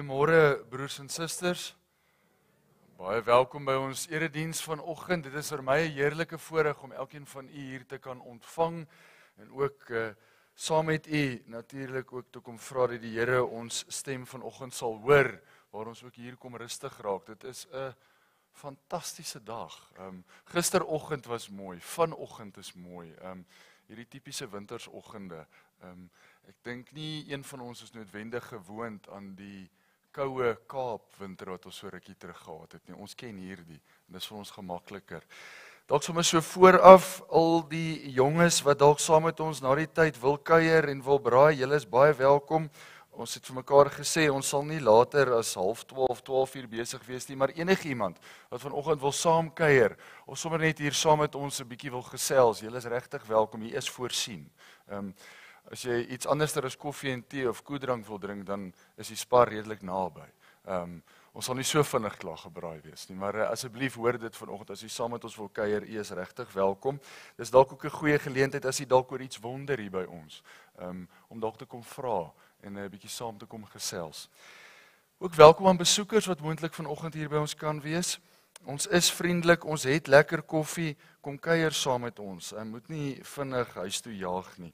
Goeiemôre broers en susters. Baie welkom by ons erediens vanoggend. Dit is vir my 'n heerlike voorreg om elkeen van u hier te kan ontvang en ook uh, saam met u natuurlik ook toe kom vra dat die Here ons stem vanoggend sal hoor waar ons ook hier kom rustig raak. Dit is 'n fantastiese dag. Ehm um, gisteroggend was mooi. Vanoggend is mooi. Ehm um, hierdie tipiese wintersoggende. Ehm um, Ek dink nie een van ons is noodwendig gewoond aan die uh koue Kaap winter wat ons so rukkie terug gehad het nie. Ons ken hierdie en dit is vir ons gemakliker. Dalk sommer so vooraf al die jonges wat dalk saam met ons na die tyd wil kuier en wil braai, julle is baie welkom. Ons het vir mekaar gesê ons sal nie later as 12:30, 12:00 uur besig wees nie, maar enigiemand wat vanoggend wil saam kuier of sommer net hier saam met ons 'n bietjie wil gesels, julle is regtig welkom. Hier is voorsien. Ehm um, As jy iets anderster as koffie en tee of koeldrank wil drink, dan is die Spar redelik naby. Ehm um, ons sal nie so vinnig klaar gebraai wees nie, maar eh, asseblief hoor dit vanoggend as jy saam met ons wil kuier, u is regtig welkom. Dis dalk ook 'n goeie geleentheid as jy dalk oor iets wonder hier by ons, ehm um, om dalk te kom vra en 'n uh, eh, bietjie saam te kom gesels. Ook welkom aan besoekers wat moontlik vanoggend hier by ons kan wees. Ons is vriendelik, ons het lekker koffie. Kom kuier saam met ons. Jy moet nie vinnig huis toe jaag nie.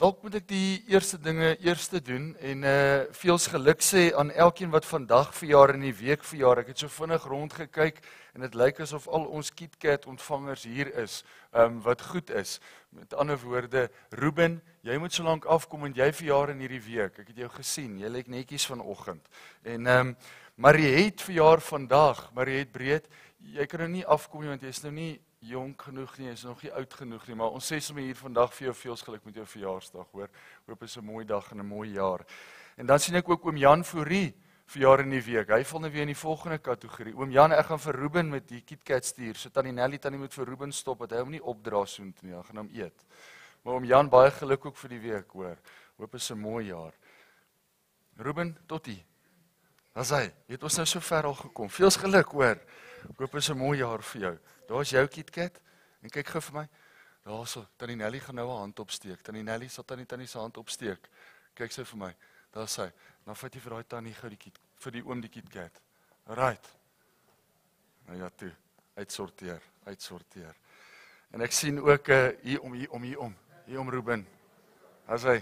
Dalk moet ek die eerste dinge eers doen en eh uh, veels geluk sê aan elkeen wat vandag verjaar en die week verjaar. Ek het so vinnig rond gekyk en dit lyk asof al ons KitKat ontvangers hier is, ehm um, wat goed is. Met ander woorde, Ruben, jy moet so lank afkom en jy verjaar in hierdie week. Ek het jou gesien, jy lyk netjies vanoggend. En ehm um, Mariet verjaar vandag, Mariet Breed, jy kan nou nie afkom nie want jy is nou nie jonk genoeg nie, is nog nie oud genoeg nie, maar ons sê sommer hier vandag vir jou veel geluk met jou verjaarsdag, hoor. Hoop is 'n mooi dag en 'n mooi jaar. En dan sien ek ook oom Jan Fourie verjaar in die week. Hy val nou weer in die volgende kategorie. Oom Jan, ek gaan vir Ruben met die KitKat stuur. So tannie Nelly tannie moet vir Ruben stop dat hy hom nie opdra soontoe nie. Hy gaan hom eet. Maar oom Jan baie geluk ook vir die week, hoor. Hoop is 'n mooi jaar. Ruben, totie. Dan sê, jy het ons nou so ver al gekom. Veels geluk, hoor. Ek hoop dit is 'n mooi jaar vir jou. Daar's jou KitKat en kyk gou vir my. Daarso, Tannie Nelly gaan nou 'n hand opsteek. Tannie Nelly sal Tannie Tannie se hand opsteek. Kyk sy vir my. Daar's sy. Nou vat jy vir daai Tannie gou die Kit vir die oom die KitKat. Right. Nou ja, toe uitsorteer, uitsorteer. En ek sien ook uh, hier om hier om hier om, hier om Ruben. As hy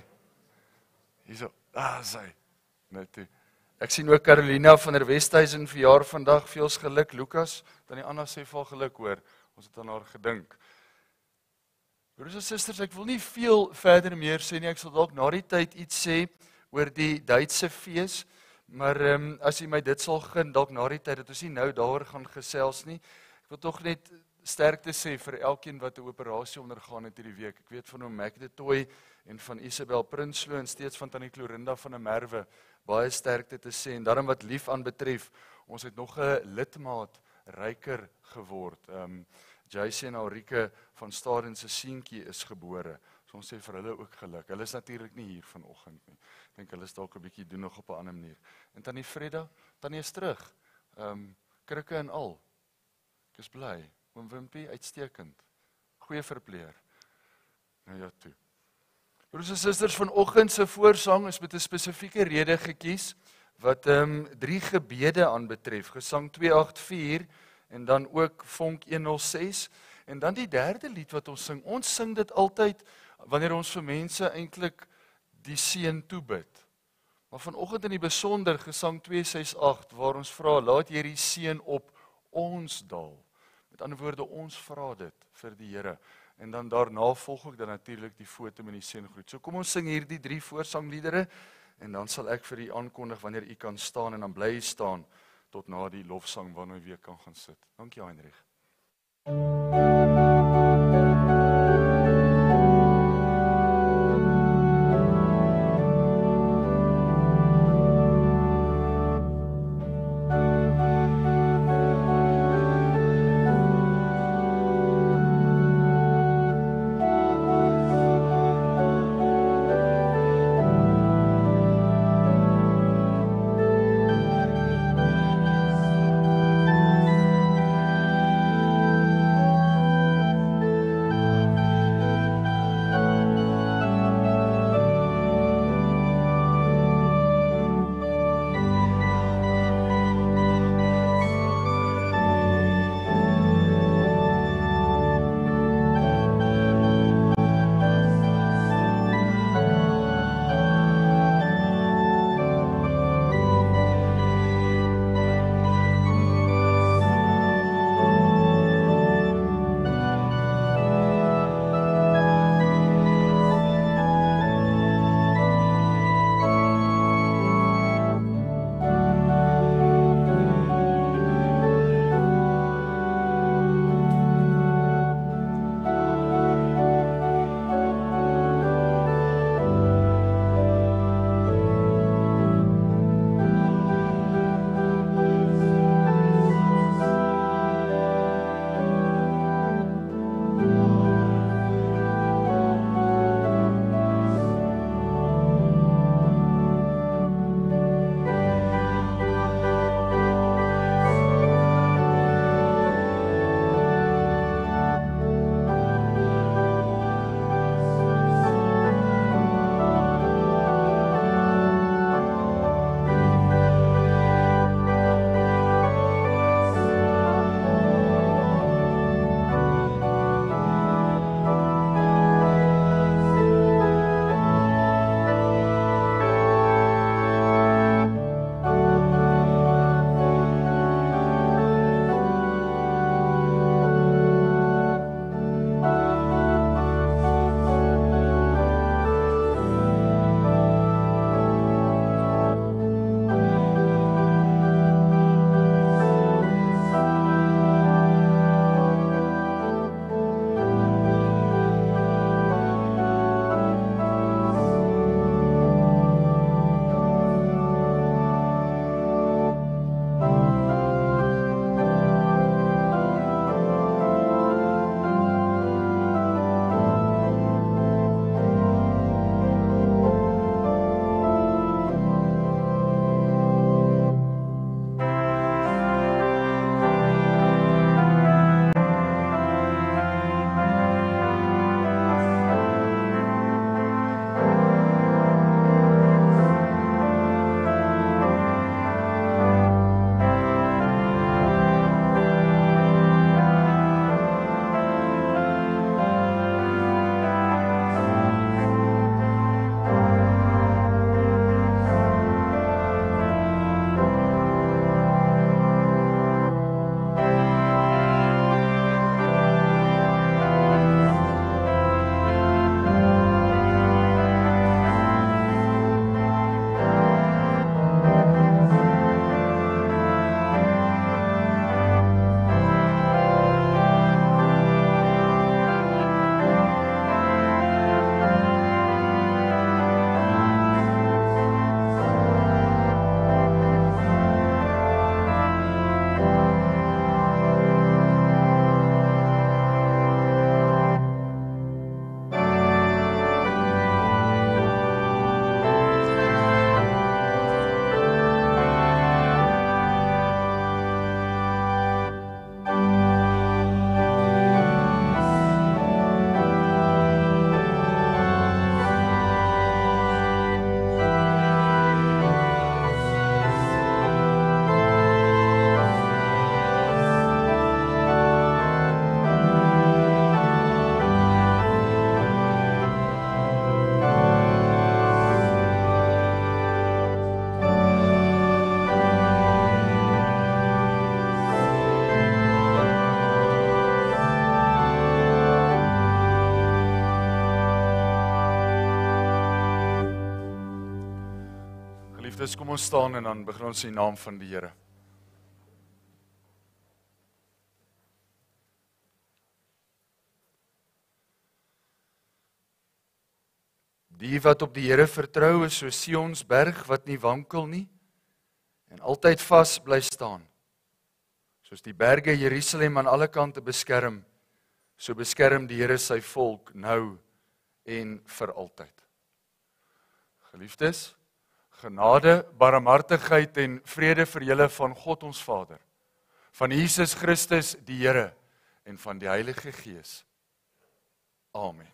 hierso, ah, sy. Net toe. Ek sien ook Carolina van der Westhuizen verjaar vandag. Veels geluk Lukas. Dan die ander sê vir geluk hoor. Ons het aan haar gedink. Broers en susters, ek wil nie veel verder meer sê nie. Ek sal dalk na die tyd iets sê oor die Duitse fees. Maar ehm um, as jy my dit sal gun dalk na die tyd dat ons nie nou daaroor gaan gesels nie. Ek wil tog net sterkte sê vir elkeen wat 'n operasie ondergaan het hierdie week. Ek weet van hom Mac de Toy en van Isabel Prinsloo en steeds van tannie Clorinda van der Merwe baie sterkte te sê en daarom wat lief aanbetref, ons het nog 'n lidmaat ryker geword. Ehm um, JC en Aurike van Staden se seentjie is gebore. So ons sê vir hulle ook geluk. Hulle is natuurlik nie hier vanoggend nie. Ek dink hulle is dalk 'n bietjie doen nog op 'n ander manier. En tannie Freda, tannie is terug. Ehm um, krikke en al. Ek is bly. Oom Wimpie uitstekend. Goeie verpleeg. Nou ja, toe. Broers en susters, vanoggend se voorsang is met 'n spesifieke rede gekies wat ehm um, drie gebede aanbetref, Gesang 284 en dan ook Vonk 106 en dan die derde lied wat ons sing. Ons sing dit altyd wanneer ons vir mense eintlik die seën toe bid. Maar vanoggend in die besonder Gesang 268 waar ons vra, laat hierdie seën op ons dal. Met ander woorde, ons vra dit vir die Here. En dan daarna volg ek dan natuurlik die foto met die seëngroet. So kom ons sing hierdie drie voorsangliedere en dan sal ek vir u aankondig wanneer u kan staan en dan bly staan tot na die lofsang wanneer u weer kan gaan sit. Dankie Heinrich. Thank you. ons staan en dan begin ons in die naam van die Here. Die wat op die Here vertrou is soos Sion's berg wat nie wankel nie en altyd vas bly staan. Soos die berge Jerusalem aan alle kante beskerm, so beskerm die Here sy volk nou en vir altyd. Geliefdes, Genade, barmhartigheid en vrede vir julle van God ons Vader, van Jesus Christus die Here en van die Heilige Gees. Amen.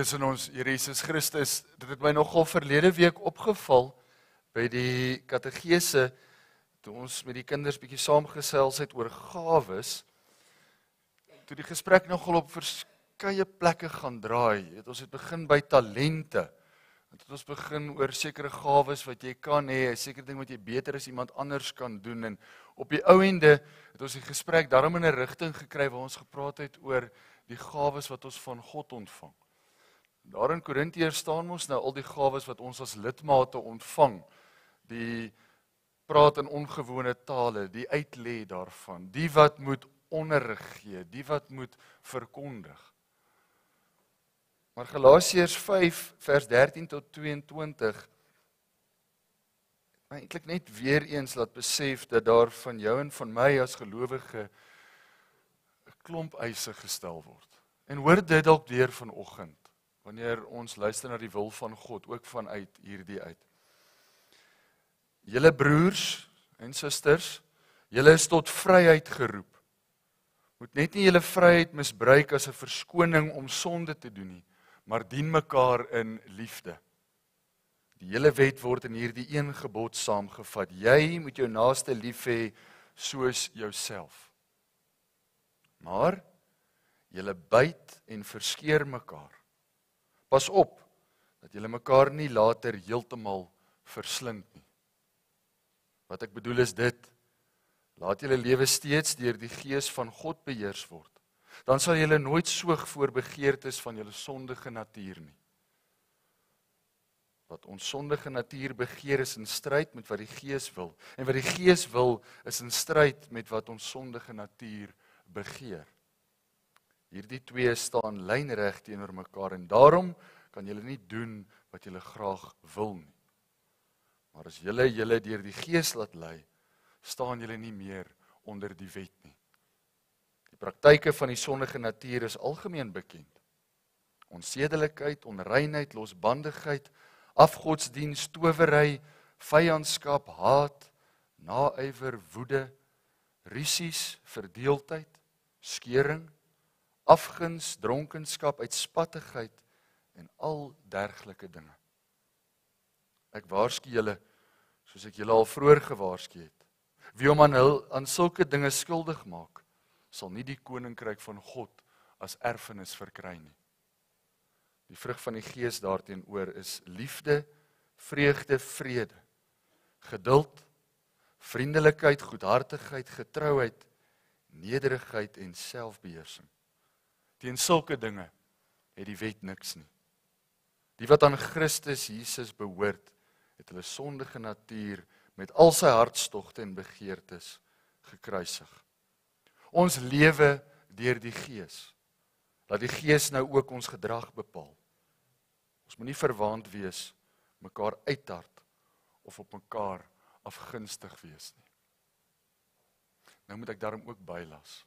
tussen ons Jesus Christus. Dit het my nogal verlede week opgeval by die katekese toe ons met die kinders bietjie saamgesels het oor gawes. Toe die gesprek nogal op verskeie plekke gaan draai. Het ons het begin by talente. Het, het ons begin oor sekere gawes wat jy kan hê, 'n sekere ding wat jy beter as iemand anders kan doen en op die ouende het ons die gesprek daarmee in 'n rigting gekry waar ons gepraat het oor die gawes wat ons van God ontvang. Daar in Korintiërs staan ons nou al die gawes wat ons as lidmate ontvang. Die praat in ongewone tale, die uitlê daarvan, die wat moet onderrig gee, die wat moet verkondig. Maar Galasiërs 5 vers 13 tot 22 het my eintlik net weer eens laat besef dat daar van jou en van my as gelowige 'n klomp eise gestel word. En hoor dit dalk weer vanoggend wanneer ons luister na die wil van God ook vanuit hierdie uit. Julle broers en susters, julle is tot vryheid geroep. Moet net nie julle vryheid misbruik as 'n verskoning om sonde te doen nie, maar dien mekaar in liefde. Die hele wet word in hierdie een gebod saamgevat: jy moet jou naaste lief hê soos jouself. Maar julle byt en verskeer mekaar pas op dat julle mekaar nie later heeltemal verslind nie. Wat ek bedoel is dit: laat julle lewe steeds deur die gees van God beheers word. Dan sal julle nooit soeg voor begeertes van julle sondige natuur nie. Wat ons sondige natuur begeer is in stryd met wat die gees wil en wat die gees wil is in stryd met wat ons sondige natuur begeer. Hierdie twee staan lynreg teenoor mekaar en daarom kan julle nie doen wat julle graag wil nie. Maar as julle julle deur die Gees laat lei, staan julle nie meer onder die wet nie. Die praktyke van die sondige natuur is algemeen bekend. Onsedelikheid, onreinheid, losbandigheid, afgodsdienst, towery, vyandskap, haat, naaiwer, woede, rusies, verdeeldheid, skeuring afguns, dronkenskap, uitspattigheid en al dergelike dinge. Ek waarsku julle soos ek julle al vroeër gewaarsku het. Wie om aan hul aan sulke dinge skuldig maak, sal nie die koninkryk van God as erfenis verkry nie. Die vrug van die Gees daarteenoor is liefde, vreugde, vrede, geduld, vriendelikheid, goedhartigheid, getrouheid, nederigheid en selfbeheersing. Teen sulke dinge het die wet niks nie. Die wat aan Christus Jesus behoort, het hulle sondige natuur met al sy hartstogte en begeertes gekruisig. Ons lewe deur die Gees. Laat die Gees nou ook ons gedrag bepaal. Ons moenie verwaand wees, mekaar uithard of op mekaar afgunstig wees nie. Nou moet ek daarom ook bylas.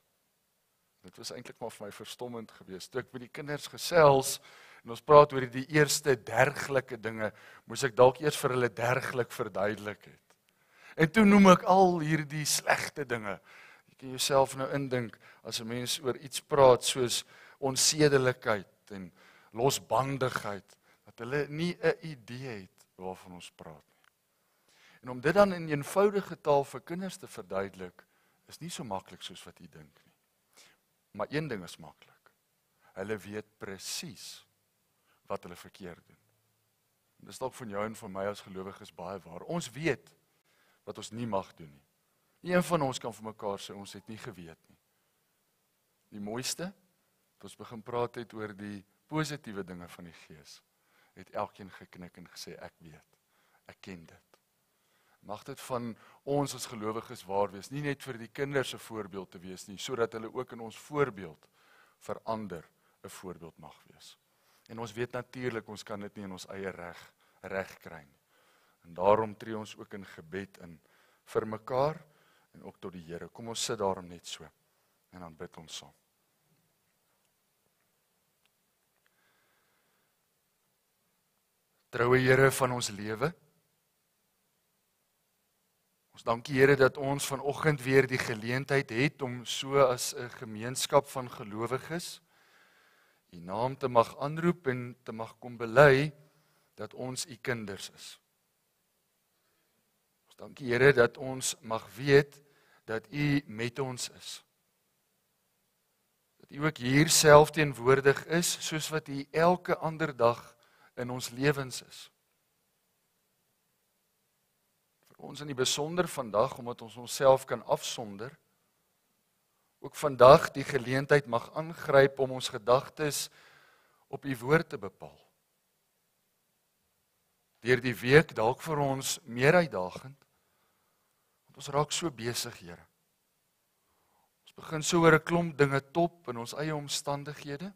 Dit was eintlik maar vir my verstommend geweest. Toe ek met die kinders gesels en ons praat oor die eerste derglike dinge, moes ek dalk eers vir hulle derglik verduidelik het. En toe noem ek al hierdie slegte dinge. Jy kan jouself nou indink as 'n mens oor iets praat soos onsedelikheid en losbandigheid dat hulle nie 'n idee het waarvan ons praat nie. En om dit dan in eenvoudige taal vir kinders te verduidelik is nie so maklik soos wat jy dink nie. Maar een ding is maklik. Hulle weet presies wat hulle verkeerd doen. En dis dalk van jou en van my as gelowiges baie waar. Ons weet wat ons nie mag doen nie. Nie een van ons kan vir mekaar sê ons het nie geweet nie. Die mooiste wat ons begin praat het oor die positiewe dinge van die Gees, het elkeen geknik en gesê ek weet. Ek ken dit mag dit van ons as gelowiges waar wees, nie net vir die kinders se voorbeeld te wees nie, sodat hulle ook in ons voorbeeld vir ander 'n voorbeeld mag wees. En ons weet natuurlik ons kan dit nie in ons eie reg reg kry nie. En daarom tree ons ook in gebed in vir mekaar en ook tot die Here. Kom ons sit daarom net so en dan bid ons saam. Troue Here van ons lewe Ons dankie Here dat ons vanoggend weer die geleentheid het om so as 'n gemeenskap van gelowiges U naam te mag aanroep en te mag kom bely dat ons U kinders is. Ons dankie Here dat ons mag weet dat U met ons is. Dat U ook hierself teenwoordig is soos wat U elke ander dag in ons lewens is. ons in die besonder vandag omdat ons onsself kan afsonder ook vandag die geleentheid mag aangryp om ons gedagtes op u woord te bepaal. Deur die week dalk vir ons meer uitdagend want ons raak so besig, Here. Ons begin so oor 'n klomp dinge top in ons eie omstandighede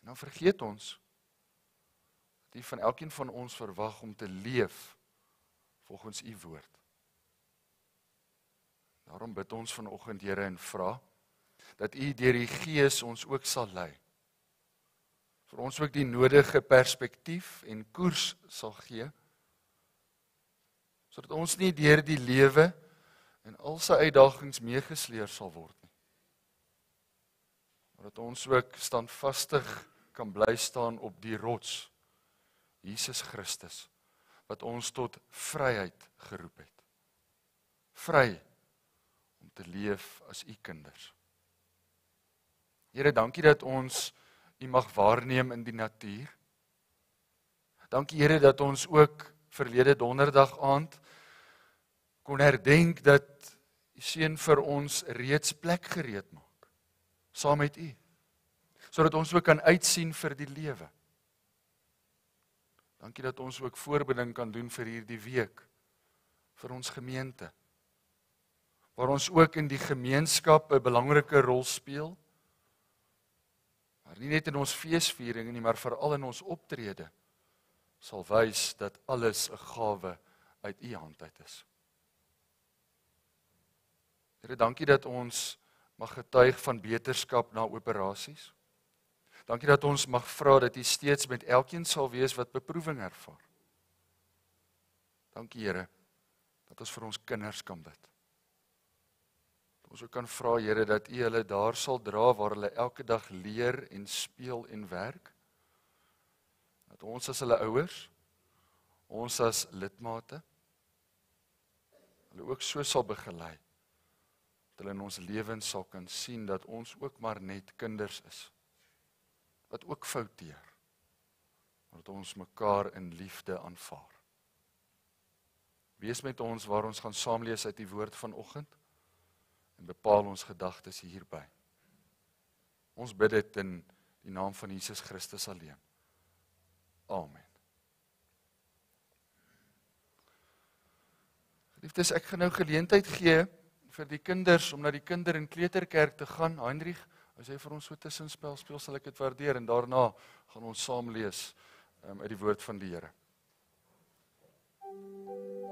en dan vergeet ons dat U van elkeen van ons verwag om te leef volgens u woord. Daarom bid ons vanoggend Here en vra dat u deur die gees ons ook sal lei. vir ons ook die nodige perspektief en koers sal gee sodat ons nie deur die lewe en al sy uitdagings meegesleer sal word nie. Maar dat ons ook standvastig kan bly staan op die rots Jesus Christus wat ons tot vryheid geroep het. Vry om te leef as u kinders. Here, dankie dat ons u mag waarneem in die natuur. Dankie Here dat ons ook verlede donderdag aand kon herdenk dat u seun vir ons reeds plek gereed maak saam met u sodat ons ook kan uitsien vir die lewe. Dankie dat ons ook voorbeding kan doen vir hierdie week vir ons gemeente. Waar ons ook in die gemeenskap 'n belangrike rol speel. Maar nie net in ons feesvieringe nie, maar veral in ons optrede sal wys dat alles 'n gawe uit U hand uit is. Here, dankie dat ons mag getuig van beterskap na operasies. Dankie dat ons mag vra dat U steeds met elkeen sal wees wat beproewing ervaar. Dankie Here dat ons vir ons kinders kan bid. Dat ons ook kan vra Here dat U hulle daar sal dra waar hulle elke dag leer en speel en werk. Dat ons as hulle ouers, ons as lidmate hulle ook so sal begelei dat hulle in ons lewens sal kan sien dat ons ook maar net kinders is wat ook fouteer. Maar dat ons mekaar in liefde aanvaar. Wees met ons waar ons gaan saamlees uit die woord vanoggend en bepaal ons gedagtes hierby. Ons bid dit in die naam van Jesus Christus alleen. Amen. Geliefdes, ek gaan nou geleentheid gee vir die kinders om na die kinder- en kleuterkerk te gaan. Hendrik As jy vir ons so tussenspel speel, sal ek dit waardeer en daarna gaan ons saam lees um, uit die woord van die Here. Thank you.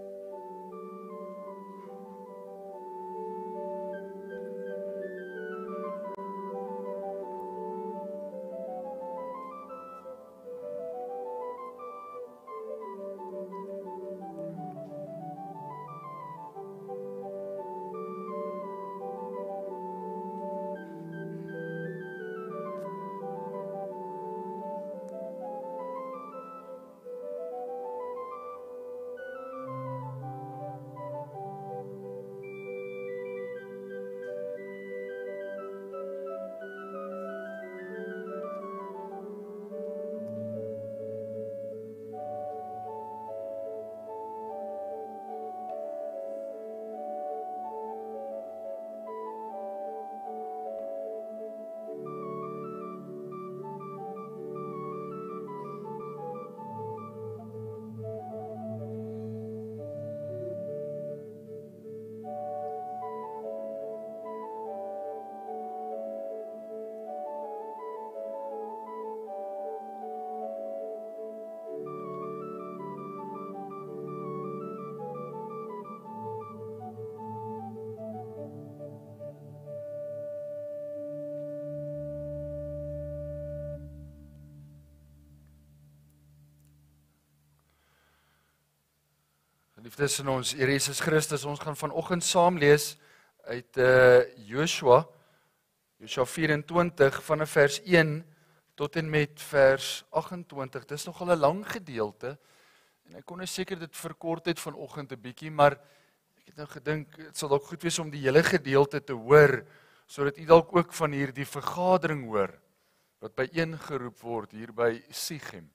geliefdes in ons Here Jesus Christus, ons gaan vanoggend saam lees uit eh uh, Joshua Joshua 24 van vers 1 tot en met vers 28. Dis nogal 'n lang gedeelte en ek kon net nou seker dit verkort het vanoggend 'n bietjie, maar ek het nou gedink dit sal dalk goed wees om die hele gedeelte te hoor sodat u dalk ook van hierdie vergadering hoor wat by een geroep word hier by Sichem.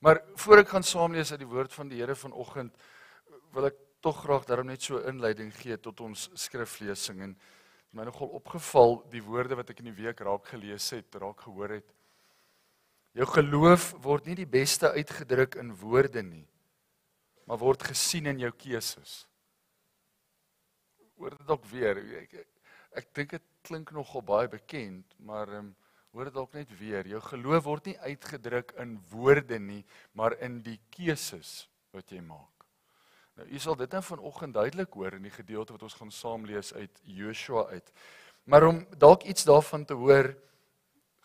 Maar voor ek gaan saam lees uit die woord van die Here vanoggend, wil ek tog graag daarom net so inleiding gee tot ons skriflesing en my nogal opgeval die woorde wat ek in die week raak gelees het, raak gehoor het. Jou geloof word nie die beste uitgedruk in woorde nie, maar word gesien in jou keuses. Hoor dit dalk weer. Ek ek, ek dink dit klink nogal baie bekend, maar ehm um, hoor dit dalk net weer. Jou geloof word nie uitgedruk in woorde nie, maar in die keuses wat jy maak. Nou u sal dit nou vanoggend duidelik hoor in die gedeelte wat ons gaan saam lees uit Joshua uit. Maar om dalk iets daarvan te hoor,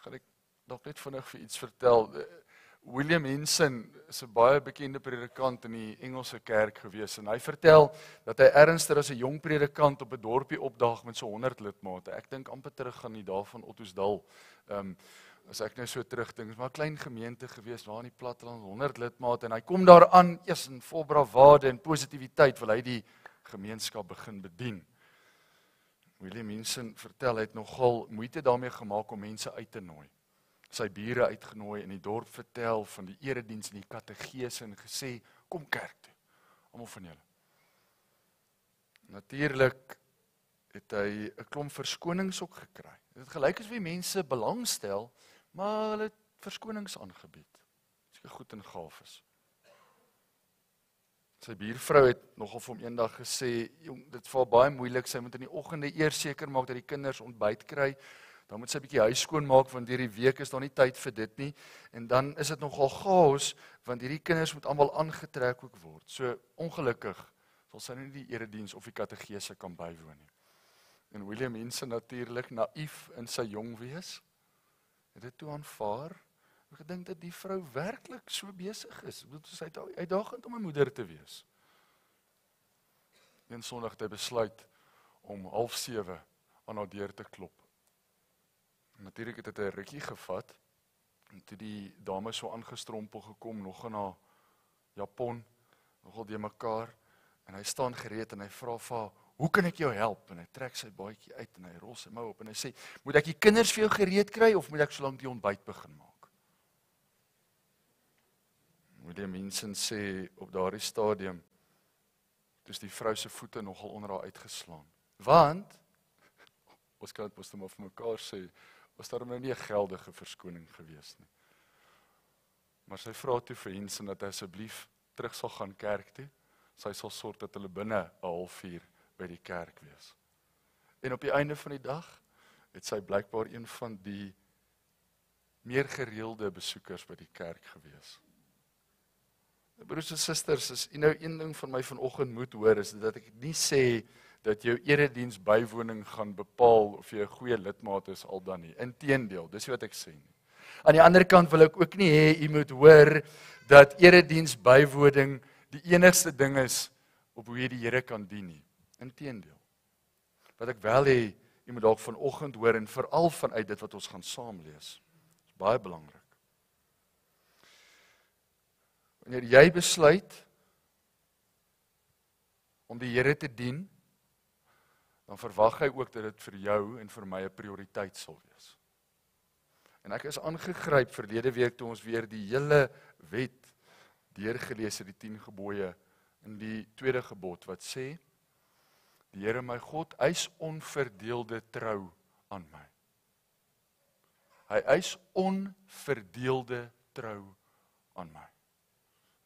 gaan ek dalk net vinnig vir iets vertel. Eh, William Henson is 'n baie bekende predikant in die Engelse kerk gewees en hy vertel dat hy ernstig as 'n jong predikant op 'n dorpie opdaag met so 100 lidmate. Ek dink amper terug aan die dae van Ottosdal. Ehm um, as ek nou so terugdink, maar klein gemeente gewees waar in die platteland 100 lidmate en hy kom daar aan eers in vol bravade en positiwiteit wil hy die gemeenskap begin bedien. William Hinsen vertel hy het nogal moeite daarmee gemaak om mense uit te nooi. Sy bure uitgenooi in die dorp vertel van die erediens in die kategese en gesê kom kerk toe. Almal van julle. Natuurlik het hy 'n klomp verskonings ook gekry. Dit gelyk as wie mense belangstel maar hulle verskonings aangebied. Dit is goed en gaaf is. Sy buurvrou het nogal vir hom eendag gesê, "Jong, dit val baie moeilik. Sy moet in die oggende eers seker maak dat die kinders ontbyt kry. Dan moet sy 'n bietjie huis skoon maak want hierdie week is daar nie tyd vir dit nie. En dan is dit nogal chaos want hierdie kinders moet almal aangetrek ook word. So ongelukkig sal sy nie die erediens of die kategese kan bywoon nie." En William Hinson natuurlik naïef in sy jong wees het dit toe aanvaar. Ek dink dat die vrou werklik so besig is. Ek bedoel sy het uitdagend om 'n moeder te wees. Een Sondag het hy besluit om 07:30 aan haar deur te klop. Natuurlik het dit 'n rukkie gevat en toe die dame so aangestrompel gekom nog in haar Japon, nogal de mekaar en hy staan gereed en hy vra vir haar Hoe kan ek jou help? En hy trek sy baadjie uit en hy rol sy mou op en hy sê, "Moet ek die kinders vir jou gereed kry of moet ek solank die ontbyt begin maak?" William Minson sê op daardie stadium is die vrou se voete nogal onder haar uitgeslaan. Want ons kan dit mos net nou maar vir mekaar sê, was daar nou nie 'n geldige verskoning gewees nie. Maar sy vra toe vir Hensin dat hy asseblief terug sal gaan kerk toe. Sy sal sorg dat hulle binne 'n halfuur by die kerk wees. En op die einde van die dag het sy blykbaar een van die meer gereelde besoekers by die kerk gewees. Broers en susters, as u nou een ding van my vanoggend moet hoor, is dat ek nie sê dat jou erediens bywoning gaan bepaal of jy 'n goeie lidmaat is al dan nie. Inteendeel, dis wat ek sê. Aan die ander kant wil ek ook nie hê u moet hoor dat erediens bywoning die enigste ding is op hoe jy die Here kan dien nie. Inteendeel. Wat ek wel hê jy moet dalk vanoggend hoor en veral vanuit dit wat ons gaan saam lees. Dit is baie belangrik. Wanneer jy besluit om die Here te dien, dan verwag hy ook dat dit vir jou en vir my 'n prioriteit sal wees. En ek is aangegryp verlede week toe ons weer die hele wet deurgelees het, die 10 gebooie in die tweede gebod wat sê Die Here my God eis onverdeelde trou aan my. Hy eis onverdeelde trou aan my.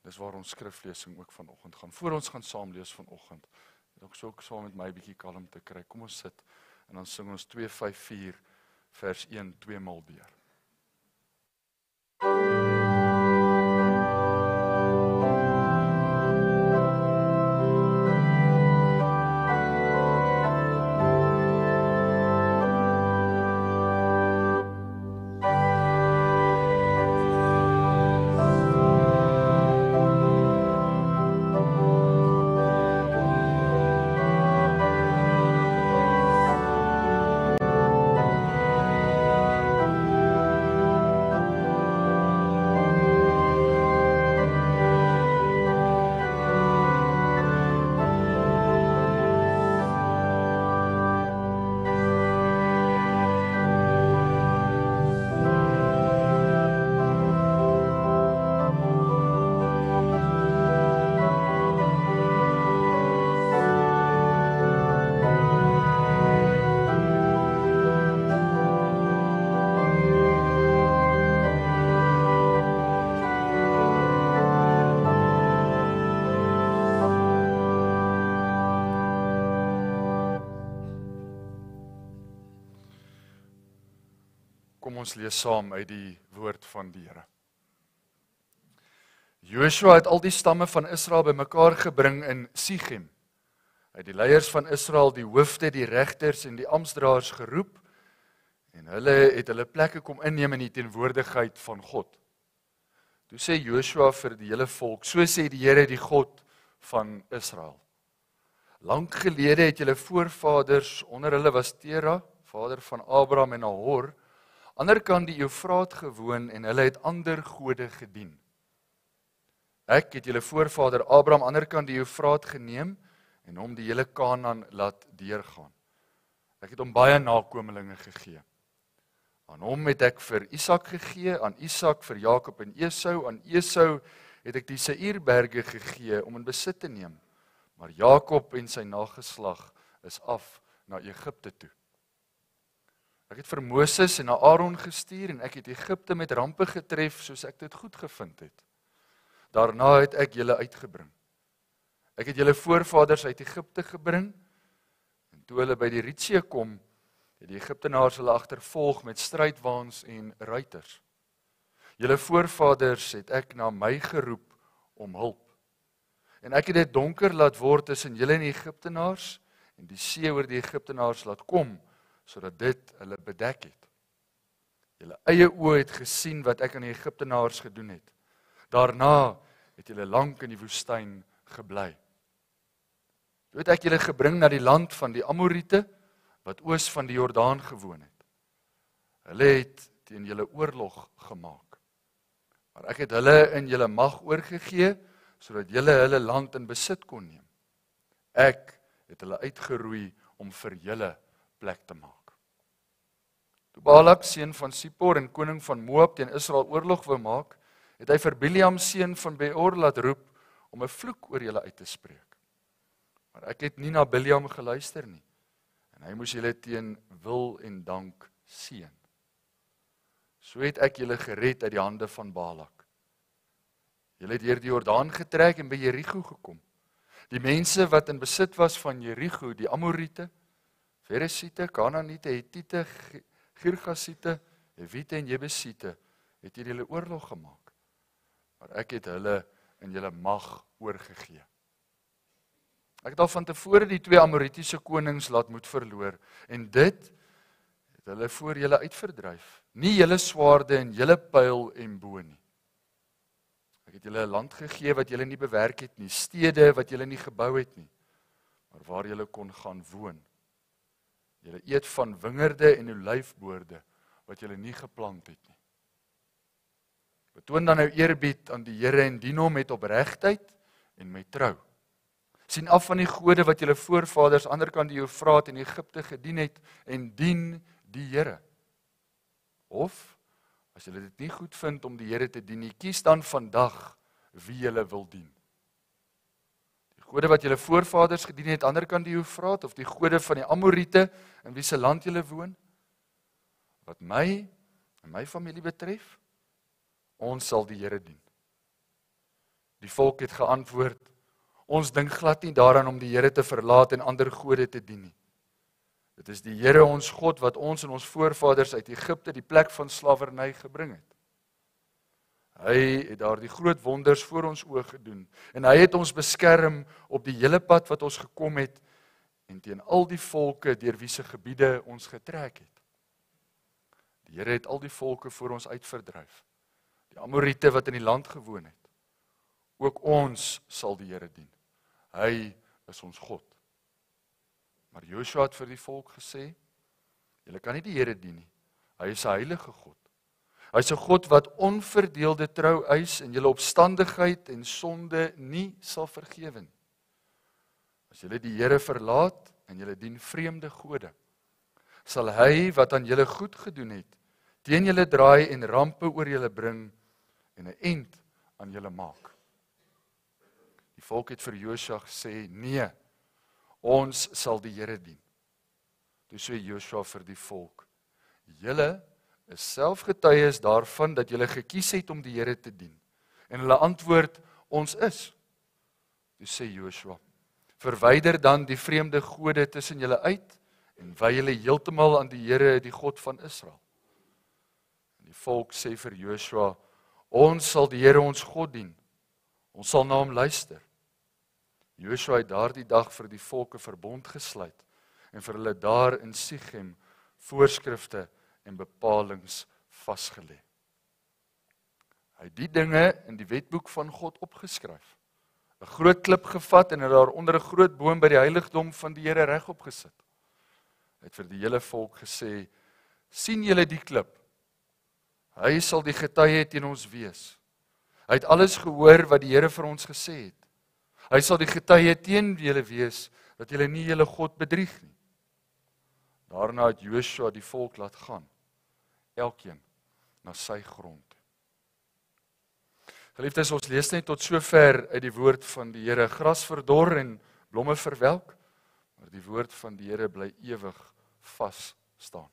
Dis waar ons skriflesing ook vanoggend gaan. Voor ons gaan saam lees vanoggend. Ek sou ook saam met my 'n bietjie kalm te kry. Kom ons sit en dan sing ons 254 vers 1 2 maal weer. 254 ons lees saam uit die woord van die Here. Joshua het al die stamme van Israel bymekaar gebring in Sichem. Hy het die leiers van Israel, die hoofde, die regters en die amptdraers geroep en hulle het hulle plekke kom inneem in die teenwoordigheid van God. Toe sê Joshua vir die hele volk: "So sê die Here, die God van Israel: Lank gelede het julle voorvaders, onder hulle was Terah, vader van Abraham en Nahor, Ander kant die Eufraat gewoon en hulle het ander gode gedien. Ek het julle voorvader Abraham ander kant die Eufraat geneem en hom die hele Kanaan laat deurgaan. Ek het hom baie nakommelinge gegee. Aan hom het ek vir Isak gegee, aan Isak vir Jakob en Esau, aan Esau het ek die Seirberge gegee om in besit te neem. Maar Jakob en sy nageslag is af na Egipte toe. Ek het vir Moses en Aaron gestuur en ek het Egipte met rampe getref soos ek dit goed gevind het. Daarna het ek julle uitgebring. Ek het julle voorvaders uit Egipte gebring en toe hulle by die Rietsee kom, het die Egiptenaars hulle agtervolg met strydwaans en ruiters. Julle voorvaders het ek na my geroep om hulp. En ek het dit donker laat word tussen julle en die Egiptenaars en die see oor die Egiptenaars laat kom sodat dit hulle bedek het. Julle eie oë het gesien wat ek aan die Egiptenaars gedoen het. Daarna het julle lank in die woestyn gebly. Toe het ek julle gebring na die land van die Amorite wat oos van die Jordaan gewoon het. Hulle het teen julle oorlog gemaak. Maar ek het hulle in julle mag oorgegee sodat julle hulle land in besit kon neem. Ek het hulle uitgeroei om vir julle plek te maak. Toe Balak seun van Sippor en koning van Moab teen Israel oorlog wou maak, het hy vir Bileam seun van Beor laat roep om 'n vloek oor julle uit te spreek. Maar ek het nie na Bileam geluister nie. En hy moes julle teen wil en dank seën. So het ek julle gered uit die hande van Balak. Julle het deur die Jordaan getrek en by Jerigo gekom. Die mense wat in besit was van Jerigo, die Amorite, Veresiete, Kanaaniete, Hetiete, Girgasiete, Hewiete en Jebusiete het hierdie oorlog gemaak. Maar ek het hulle in julle mag oorgegee. Ek het al van tevore die twee Amoritiese konings laat moet verloor en dit het hulle voor julle uitverdryf. Nie julle swaarde en julle pyl en bo nie. Ek het julle 'n land gegee wat julle nie bewerk het nie, stede wat julle nie gebou het nie, maar waar julle kon gaan woon. Julle eet van wingerde en olyfboorde wat julle nie geplant het nie. Betoon dan nou eerbied aan die Here en dien hom met opregtheid en met trou. sien af van die gode wat julle voorvaders ander kant die Eufraat in Egipte gedien het en dien die Here. Of as julle dit nie goed vind om die Here te dien nie, kies dan vandag wie julle wil dien gode wat julle voorvaders gedien het, ander kan die Eufraat of die gode van die Amorite in wie se land julle woon? Wat my en my familie betref, ons sal die Here dien. Die volk het geantwoord: Ons dink glad nie daaraan om die Here te verlaat en ander gode te dien nie. Dit is die Here ons God wat ons en ons voorvaders uit Egipte, die plek van slawerny gebring het. Hy het daardie groot wonders voor ons oë gedoen en hy het ons beskerm op die hele pad wat ons gekom het en teen al die volke deur wie se gebiede ons getrek het. Die Here het al die volke voor ons uitverdryf. Die Amorite wat in die land gewoon het. Ook ons sal die Here dien. Hy is ons God. Maar Josua het vir die volk gesê: "Julle kan nie die Here dien nie. Hy is 'n heilige God. Hy's 'n God wat onverdeelde trou eis en julle opstandigheid en sonde nie sal vergewe nie. As julle die Here verlaat en julle dien vreemde gode, sal hy wat aan julle goed gedoen het, teen julle draai en rampe oor julle bring en 'n end aan julle maak. Die volk het vir Josua gesê: "Nee, ons sal die Here dien." Toe sê Josua vir die volk: "Julle is self getuies daarvan dat julle gekies het om die Here te dien. En hulle antwoord: Ons is. Toe sê Joshua: Verwyder dan die vreemde gode tussen julle uit en wy julle heeltemal aan die Here, die God van Israel. En die volk sê vir Joshua: Ons sal die Here ons God dien. Ons sal na hom luister. Joshua het daardie dag vir die volke verbond gesluit en vir hulle daar in Sichem voorskrifte en bepalings vasgelê. Hy het die dinge in die wetboek van God opgeskryf. 'n Groot klip gevat en daar onder 'n groot boom by die heiligdom van die Here regop gesit. Hy het vir die hele volk gesê: "Sien julle die klip? Hy sal die getuie teen ons wees." Hy het alles gehoor wat die Here vir ons gesê het. Hy sal die getuie teen julle wees dat julle nie julle God bedrieg nie. Daarna het Joshua die volk laat gaan elkeen na sy grond. Geliefdes, ons lees net tot sover uit die woord van die Here. Gras verdor en blomme verwelk, maar die woord van die Here bly ewig vas staan.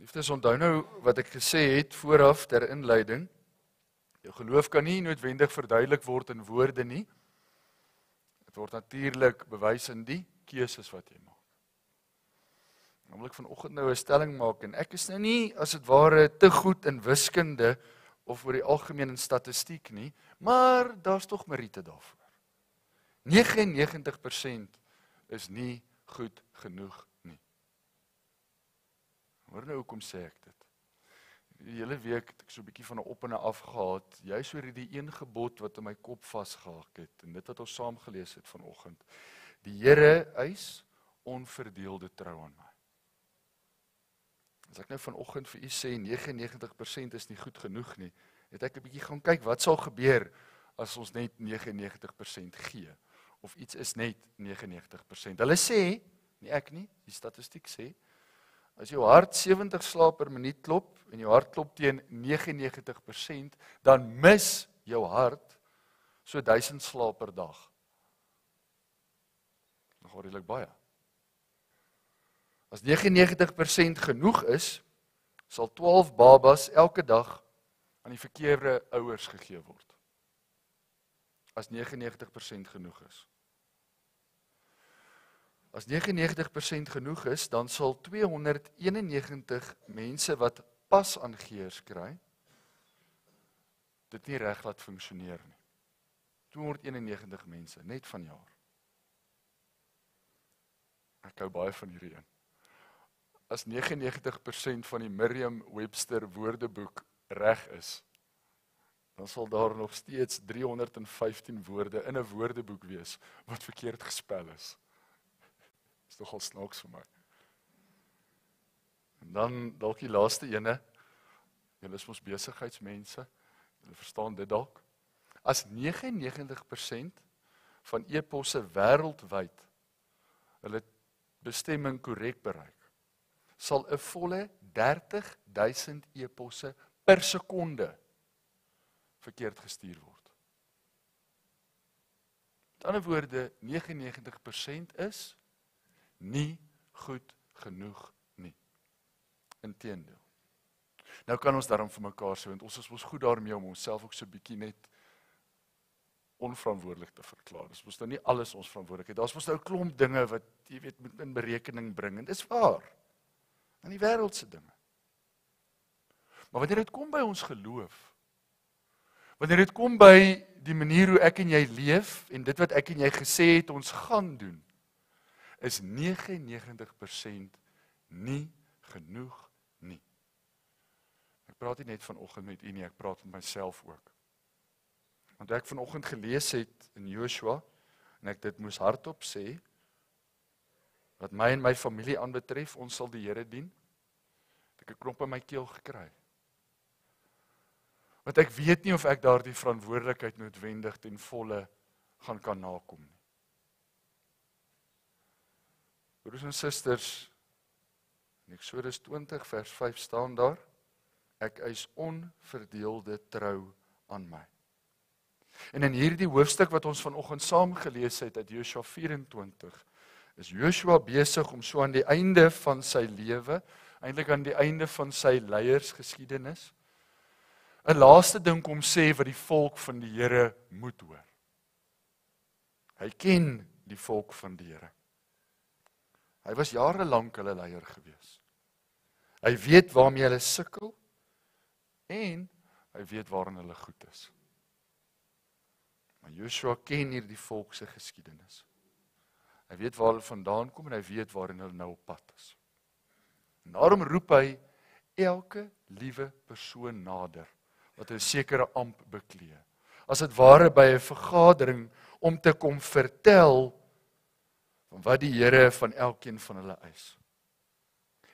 Liefdes, onthou nou wat ek gesê het vooraf ter inleiding. Jou geloof kan nie noodwendig verduidelik word in woorde nie. Dit word natuurlik bewys in die keuses wat jy maak. Oomblik vanoggend nou 'n stelling maak en ek is nou nie as dit ware te goed in wiskunde of oor die algemeen in statistiek nie, maar daar's tog meriete daarvoor. 99% is nie goed genoeg nie. Hoor nou hoekom sê ek dit? die hele week het ek so 'n bietjie van 'n op en af gehad, juis oor hierdie een gebod wat in my kop vasgehak het en dit wat ons saam gelees het vanoggend. Die Here eis onverdeelde trou aan my. As ek nou vanoggend vir u sê 99% is nie goed genoeg nie, het ek 'n bietjie gaan kyk wat sal gebeur as ons net 99% gee of iets is net 99%. Hulle sê, nie ek nie, die statistiek sê As jou hart 70 slaap per minuut klop en jou hart klop teen 99%, dan mis jou hart so 1000 slaap per dag. Nog redelik baie. As 99% genoeg is, sal 12 babas elke dag aan die verkeerde ouers gegee word. As 99% genoeg is. As 99% genoeg is, dan sal 291 mense wat pas aangeheers kry dit nie reg laat funksioneer nie. 291 mense net vanjaar. Ek hou baie van hierdie een. As 99% van die Merriam-Webster Woordeboek reg is, dan sal daar nog steeds 315 woorde in 'n woordeboek wees wat verkeerd gespel is. Dis nogal snaaks vir my. En dan dalk die laaste ene. Julle is mos besigheidsmense. Julle verstaan dit dalk. As 99% van e-posse wêreldwyd hulle bestemming korrek bereik, sal 'n volle 30000 e-posse per sekonde verkeerd gestuur word. Met ander woorde, 99% is 30000 nie goed genoeg nie. Inteendeel. Nou kan ons daarom vir mekaar sê want ons is mos goed daarmee om onsself ook so 'n bietjie net onverantwoordelik te verklaar. Ons moet nou nie alles ons verantwoordelikheid. Daar's mos nou 'n klomp dinge wat jy weet moet in berekening bring en dis waar. In die wêreldse dinge. Maar wanneer dit kom by ons geloof, wanneer dit kom by die manier hoe ek en jy leef en dit wat ek en jy gesê het ons gaan doen, is 99% nie genoeg nie. Ek praat nie net vanoggend met u nie, ek praat met myself ook. Want ek vanoggend gelees het in Joshua en ek dit moes hardop sê wat my en my familie aanbetref, ons sal die Here dien. Ek het 'n klomp in my keel gekry. Want ek weet nie of ek daardie verantwoordelikheid noodwendig ten volle gaan kan nakom nie. Broers en susters, in Eksodus 20 vers 5 staan daar: Ek eis onverdeelde trou aan my. En in hierdie hoofstuk wat ons vanoggend saam gelees het uit Joshua 24, is Joshua besig om so aan die einde van sy lewe, eintlik aan die einde van sy leiersgeskiedenis, 'n laaste ding om sê wat die volk van die Here moet hoor. Hy ken die volk van die Here. Hy was jare lank hulle leier gewees. Hy weet waarmee hulle sukkel en hy weet waarın hulle goed is. Maar Joshua ken hierdie volk se geskiedenis. Hy weet waar hulle vandaan kom en hy weet waarın hulle nou op pad is. En daarom roep hy elke liewe persoon nader wat 'n sekere amp beklee. As dit ware by 'n vergadering om te kom vertel van wat die Here van elkeen van hulle eis.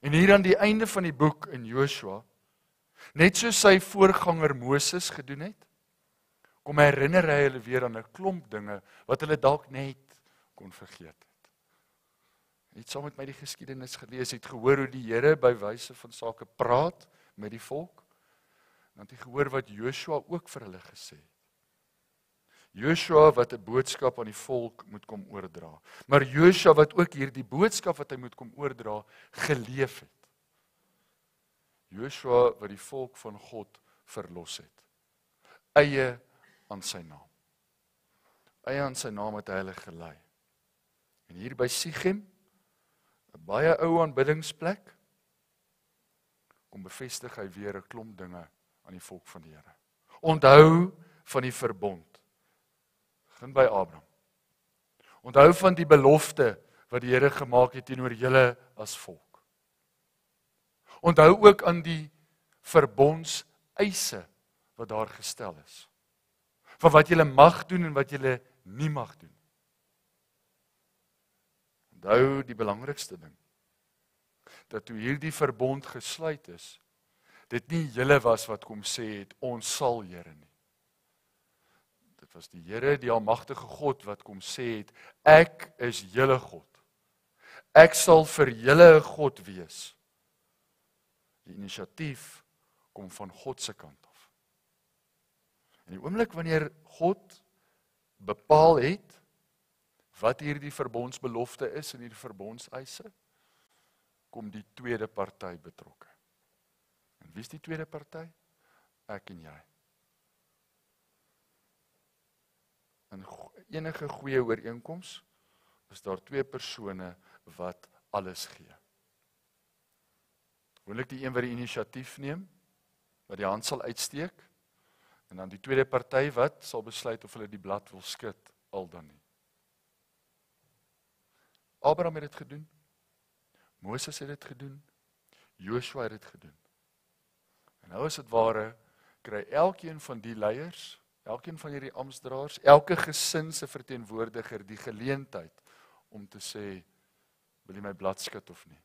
En hier aan die einde van die boek in Joshua, net soos sy voorganger Moses gedoen het, kom herinner hy hulle weer aan 'n klomp dinge wat hulle dalk net kon vergeet het. Het saam met my die geskiedenis gelees, het gehoor hoe die Here by wyse van sake praat met die volk. Dan het hy gehoor wat Joshua ook vir hulle gesê het. Joshua wat 'n boodskap aan die volk moet kom oordra. Maar Joshua wat ook hierdie boodskap wat hy moet kom oordra geleef het. Joshua wat die volk van God verlos het. Eie aan sy naam. Eie aan sy naam het hy hulle gelei. En hier by Sichem, 'n baie ou aanbiddingsplek, kom bevestig hy weer 'n klomp dinge aan die volk van die Here. Onthou van die verbond begin by Abraham. Onthou van die belofte wat die Here gemaak het teenoor julle as volk. Onthou ook aan die verbonds eise wat daar gestel is. Van wat julle mag doen en wat julle nie mag doen. Onthou die belangrikste ding dat toe hierdie verbond gesluit is, dit nie julle was wat kom sê het ons sal Here nie was die Here, die almagtige God wat kom sê het, ek is julle God. Ek sal vir julle 'n God wees. Die inisiatief kom van God se kant af. In die oomblik wanneer God bepaal het wat hierdie verbondsbelofte is en hierdie verbondseise kom die tweede party betrokke. En wie's die tweede party? Ek en jy. in enige goeie ooreenkoms is daar twee persone wat alles gee. Gewoonlik die een wat die inisiatief neem, wat die hand sal uitsteek en dan die tweede party wat sal besluit of hulle die blad wil skud al dan nie. Abraham het dit gedoen. Moses het dit gedoen. Joshua het dit gedoen. En nou is dit ware kry elkeen van die leiers elkeen van hierdie amptdraers, elke gesin se verteenwoordiger die geleentheid om te sê wil jy my blad skud of nie?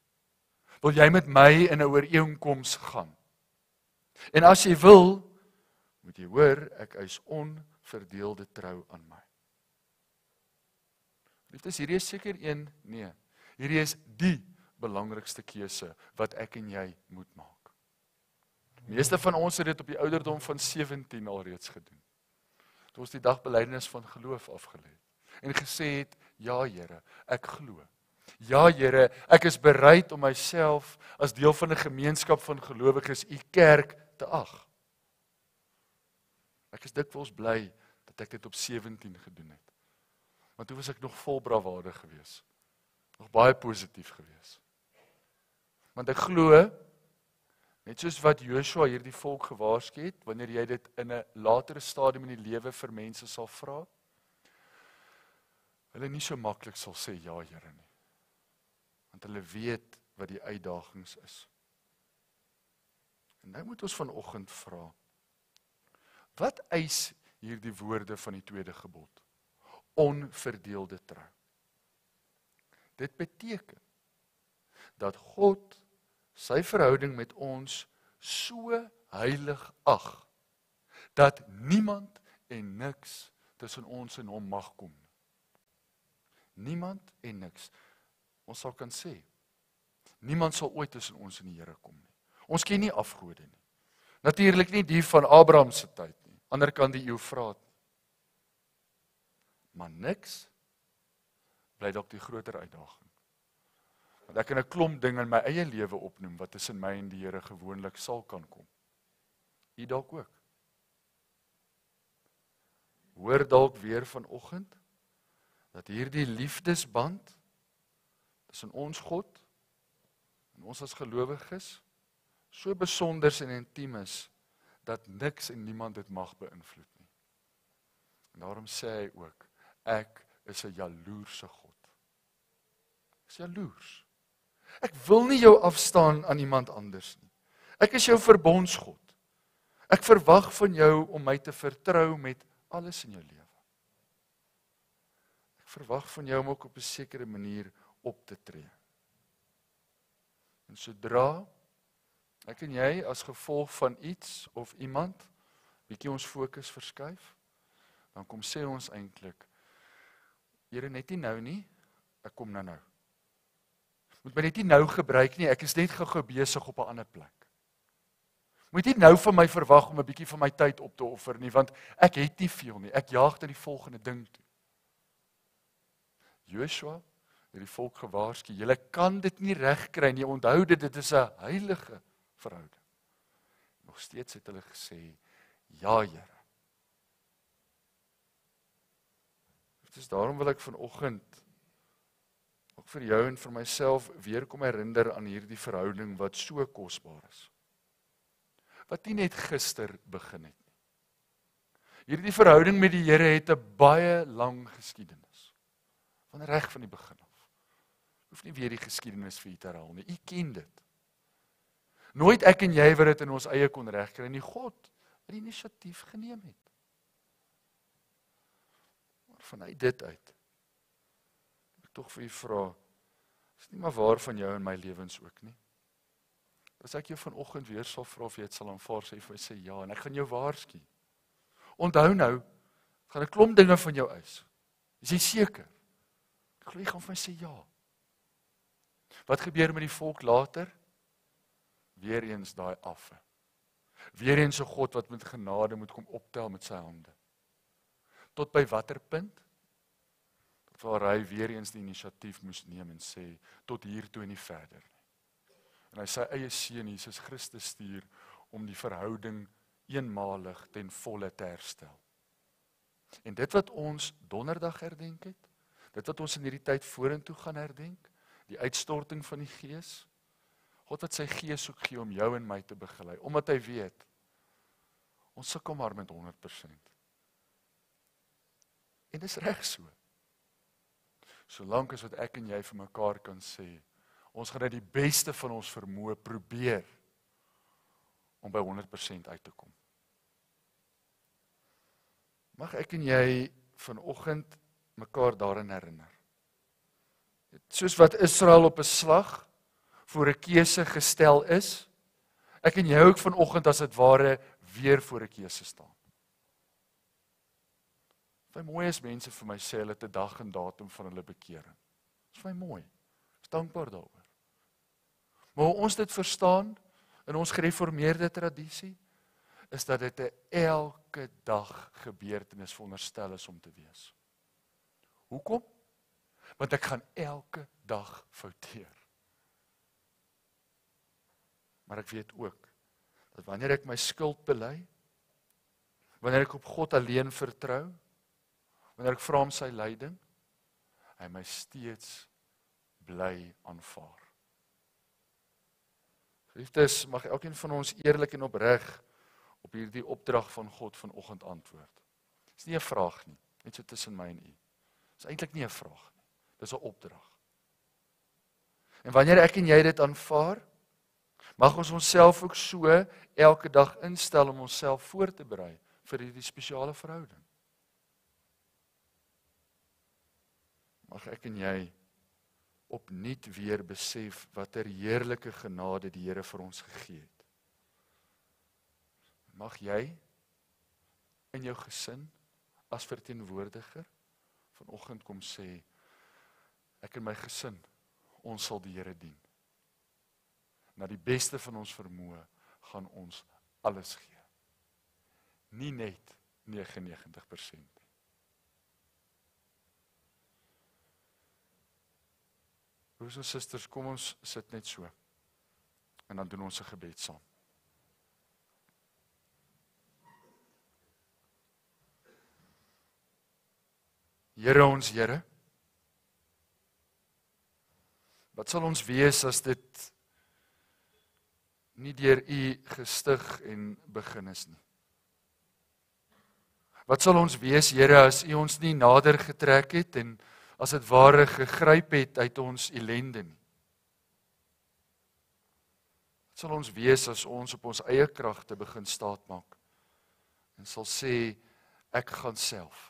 Wil jy met my in 'n ooreenkoms gaan? En as jy wil, moet jy hoor ek eis onverdeelde trou aan my. Dit is hierdie is seker een, nee. Hierdie is die belangrikste keuse wat ek en jy moet maak. Meeste van ons het dit op die ouderdom van 17 alreeds gedoen het ons die dagbelydenis van geloof afgelê en gesê het ja Here ek glo ja Here ek is bereid om myself as deel van 'n gemeenskap van gelowiges u kerk te ag ek is dikwels bly dat ek dit op 17 gedoen het want hoe was ek nog vol bravade geweest nog baie positief geweest want ek glo Net soos wat Joshua hierdie volk gewaarsku het wanneer jy dit in 'n latere stadium in die lewe vir mense sal vra, hulle nie so maklik sal sê ja, Here nie. Want hulle weet wat die uitdagings is. En nou moet ons vanoggend vra, wat eis hierdie woorde van die tweede gebod? Onverdeelde trou. Dit beteken dat God sy verhouding met ons so heilig ag dat niemand en niks tussen ons en hom mag kom. Niemand en niks. Ons sal kan sê niemand sal ooit tussen ons en die Here kom nie. Ons ken nie afgode nie. Natuurlik nie die van Abraham se tyd nie. Ander kan die Eufraat. Maar niks bly dalk die groter uitdaging. Want ek kan 'n klomp dinge in my eie lewe opnoem wat tussen my en die Here gewoonlik sal kan kom. U dalk ook. Hoor dalk weer vanoggend dat hierdie liefdesband tussen ons God en ons as gelowiges so besonder en intiem is dat niks en niemand dit mag beïnvloed nie. En daarom sê hy ook ek is 'n jaloerse God. Ek is jaloers. Ek wil nie jou afstaan aan iemand anders nie. Ek is jou verbondsgod. Ek verwag van jou om my te vertrou met alles in jou lewe. Ek verwag van jou om ook op 'n sekere manier op te tree. En sodra ek en jy as gevolg van iets of iemand bietjie ons fokus verskuif, dan kom sê ons eintlik Here net nie nou nie, ek kom nou nou. Moet my net nie nou gebruik nie. Ek is net gou-gou besig op 'n ander plek. Moet nie nou van my verwag om 'n bietjie van my tyd op te offer nie, want ek het nie veel nie. Ek jaag na die volgende ding toe. Joshua het die volk gewaarsku: "Julle kan dit nie regkry nie. Onthou dit, dit is 'n heilige verhouding." Nog steeds het hulle gesê: "Ja, Here." Dis daarom wil ek vanoggend ook vir jou en vir myself weer kom herinner aan hierdie verhouding wat so kosbaar is. Wat nie net gister begin het nie. Hierdie verhouding met die Here het 'n baie lang geskiedenis. Van reg van die begin af. Hoef nie weer die geskiedenis vir u te herhaal nie. U ken dit. Nooit ek en jy wat dit in ons eie kon regkry nie. God het die inisiatief geneem het. Maar vanuit dit uit tog vir u vra. Is nie maar waar van jou en my lewens ook nie. As ek jou vanoggend weer sal vra of jy dit sal aanvaar, sê jy sê ja en ek gaan jou waarsku. Onthou nou, gaan 'n klomp dinge van jou eis. Is jy seker? Ek glo jy gaan vir my sê ja. Wat gebeur met die volk later? Weereens daai afwe. Weereens 'n God wat met genade moet kom optel met sy hande. Tot by watter punt? waar hy weer eens die inisiatief moes neem en sê tot hier toe en nie verder nie. En hy sy eie seun Jesus Christus stuur om die verhouding eenmalig ten volle te herstel. En dit wat ons donderdag herdenk het, dit wat ons in hierdie tyd vorentoe gaan herdenk, die uitstorting van die Gees, God wat sy Gees ook gee om jou en my te begelei, omdat hy weet ons sukkel maar met 100%. En dis reg so. Solank as wat ek en jy vir mekaar kan sê, ons gaan net die beste van ons vermoë probeer om by 100% uit te kom. Mag ek en jy vanoggend mekaar daaraan herinner. Soos wat Israel op 'n slag voor 'n keuse gestel is, ek en jy ook vanoggend as dit ware weer voor 'n keuse staan. Vy mooi as mense vir my sê hulle te dag en datum van hulle bekering. Dis vir my mooi. Ek is dankbaar daaroor. Maar ons dit verstaan in ons gereformeerde tradisie is dat dit 'n elke dag gebeurtenis veronderstel is om te wees. Hoekom? Want ek gaan elke dag fouteer. Maar ek weet ook dat wanneer ek my skuld bely, wanneer ek op God alleen vertrou, wanneer ek vra om sy lyding, hy my steeds bly aanvaar. Liefdes, mag elkeen van ons eerlik en opreg op hierdie opdrag van God vanoggend antwoord. Dis nie 'n vraag nie, net so tussen my en u. Dis eintlik nie 'n vraag nie. Dis 'n opdrag. En wanneer ek en jy dit aanvaar, mag ons onsself ook so elke dag instel om onsself voor te berei vir hierdie spesiale verhouding. mag ek en jy opnuut weer besef watter heerlike genade die Here vir ons gegee het. Mag jy in jou gesin as verteenwoordiger vanoggend kom sê ek en my gesin ons sal die Here dien. Na die beste van ons vermoë gaan ons alles gee. Nie net 99% Broers en susters, kom ons sit net so. En dan doen ons 'n gebed saam. Here ons Here. Wat sal ons wees as dit nie deur U gestig en begin is nie? Wat sal ons wees Here as U ons nie nader getrek het en as dit ware gegryp het uit ons ellende nie. Wat sal ons wees as ons op ons eie kragte begin staatmaak en sal sê ek gaan self.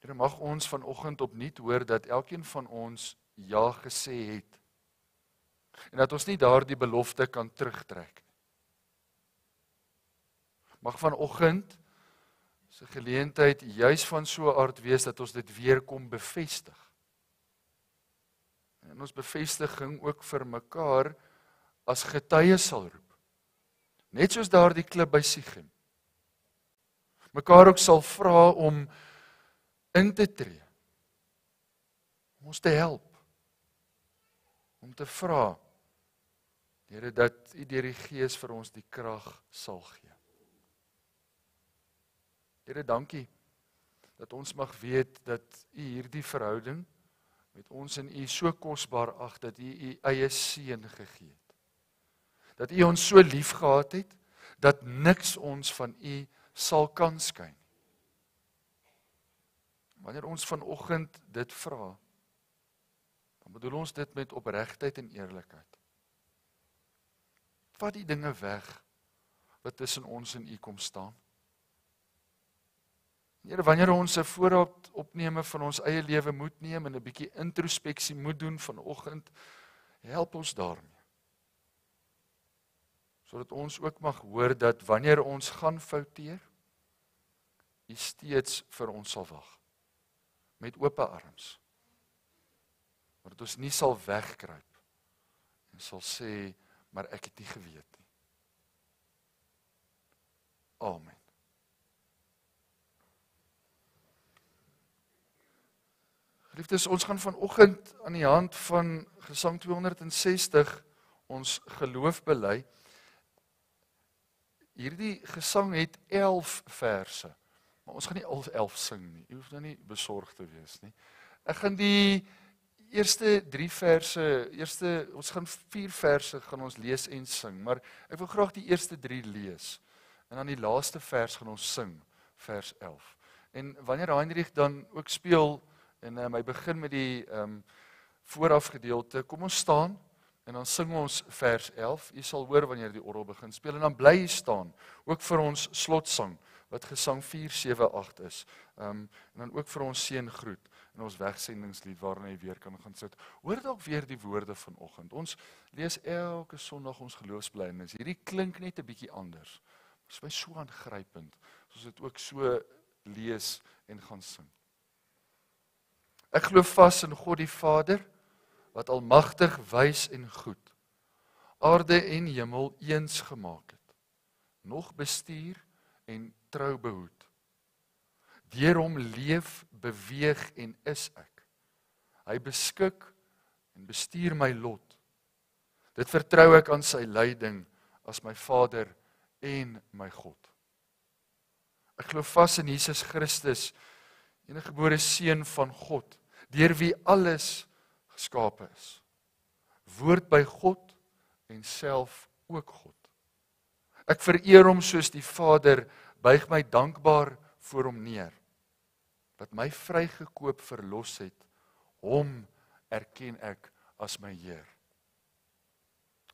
Here mag ons vanoggend opnuut hoor dat elkeen van ons ja gesê het en dat ons nie daardie belofte kan terugtrek nie. Mag vanoggend se geleentheid juis van so 'n aard wees dat ons dit weer kom bevestig. En ons bevestiging ook vir mekaar as getuie sal roep. Net soos daardie klip by Sigem. Mekaar ook sal vra om in te tree. Om ons te help. Om te vra Here dat U deur die Gees vir ons die krag sal gee. Here, dankie dat ons mag weet dat U hierdie verhouding met ons en U so kosbaar ag dat U U eie seun gegee het. Dat U ons so liefgehad het dat niks ons van U sal kan skei. Wanneer ons vanoggend dit vra, dan bedoel ons dit met opregtheid en eerlikheid. Vat die dinge weg wat tussen ons en U kom staan. Here, wanneer ons 'n voorraad opneme van ons eie lewe moet neem en 'n bietjie introspeksie moet doen vanoggend, help ons daarmee. Sodat ons ook mag hoor dat wanneer ons gaan fouteer, U steeds vir ons sal wag met oop arms. Omdat ons nie sal wegkruip en sal sê maar ek het nie geweet nie. Amen. Geliefdes, ons gaan vanoggend aan die hand van Gesang 260 ons geloof bely. Hierdie gesang het 11 verse. Maar ons gaan nie al 11 sing nie. Jy hoef nou nie besorg te wees nie. Ek gaan die eerste 3 verse, eerste ons gaan 4 verse gaan ons lees en sing, maar ek wil graag die eerste 3 lees en dan die laaste vers gaan ons sing, vers 11. En wanneer Heinrich dan ook speel, En um, hy begin met die ehm um, vooraf gedeelte. Kom ons staan en dan sing ons vers 11. Jy sal hoor wanneer die orgel begin speel en dan bly jy staan ook vir ons slotsang wat gesang 478 is. Ehm um, en dan ook vir ons seëngroet en ons wegsendingslied waarna jy weer kan gaan sit. Hoor dalk weer die woorde vanoggend. Ons lees elke Sondag ons geloofsblydenis. Hierdie klink net 'n bietjie anders. Dit is baie so aangrypend. Ons het ook so lees en gaan sing. Ek glo vas in God die Vader wat almagtig, wys en goed aarde en hemel eens gemaak het. Nog bestuur en trou behoed. Deur hom leef, beweeg en is ek. Hy beskik en bestuur my lot. Dit vertrou ek aan sy leiding as my Vader en my God. Ek glo vas in Jesus Christus, enige gebore seun van God deur wie alles geskape is. Woord by God en self ook God. Ek vereer hom soos die Vader, buig my dankbaar voor hom neer wat my vrygekoop verlos het. Hom erken ek as my Heer.